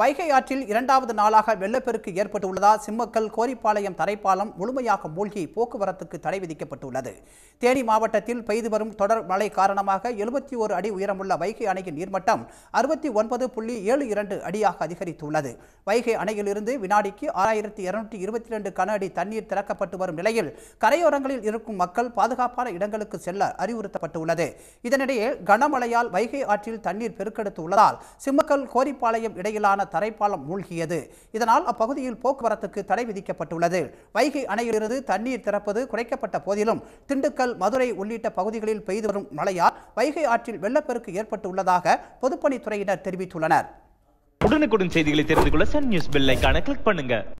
வைகை ஆற்றில் இரண்டாவது நாளாக வெள்ளப்பெருக்கு ஏற்பட்டுள்ளதால் சிம்மக்கல் கோரிப்பாளையம் தரைப்பாலம் முழுமையாக மூழ்கி போக்குவரத்துக்கு தடை விதிக்கப்பட்டுள்ளது தேனி மாவட்டத்தில் பெய்து வரும் தொடர் மழை காரணமாக எழுபத்தி ஒரு அடி உயரமுள்ள வைகை அணையின் நீர்மட்டம் அறுபத்தி ஒன்பது புள்ளி ஏழு இரண்டு அடியாக அதிகரித்துள்ளது வைகை அணையிலிருந்து வினாடிக்கு ஆறாயிரத்தி இருநூற்றி இருபத்தி ரெண்டு கன அடி தண்ணீர் திறக்கப்பட்டு வரும் நிலையில் கரையோரங்களில் இருக்கும் மக்கள் பாதுகாப்பான இடங்களுக்கு செல்ல அறிவுறுத்தப்பட்டுள்ளது இதனிடையே கனமழையால் வைகை ஆற்றில் தண்ணீர் பெருக்கெடுத்துள்ளதால் சிம்மக்கல் கோரிப்பாளையம் இடையிலான தரைப்பாலம் மூழ்கியது இதனால் அப்பகுதியில் போக்குவரத்துக்கு தடை விதிக்கப்பட்டுள்ளது வைகை அணையிலிருந்து தண்ணீர் திறப்பது குறைக்கப்பட்ட போதிலும் திண்டுக்கல் மதுரை உள்ளிட்ட பகுதிகளில் பெய்து வரும் மழையால் வைகை ஆற்றில் வெள்ளப்பெருக்கு ஏற்பட்டுள்ளதாக பொதுப்பணித்துறையினர் தெரிவித்துள்ளனர் உடனுக்குடன் செய்திகளை தெரிந்து கொள்ள சன் நியூஸ் பெல்லைக்கான கிளிக் பண்ணுங்க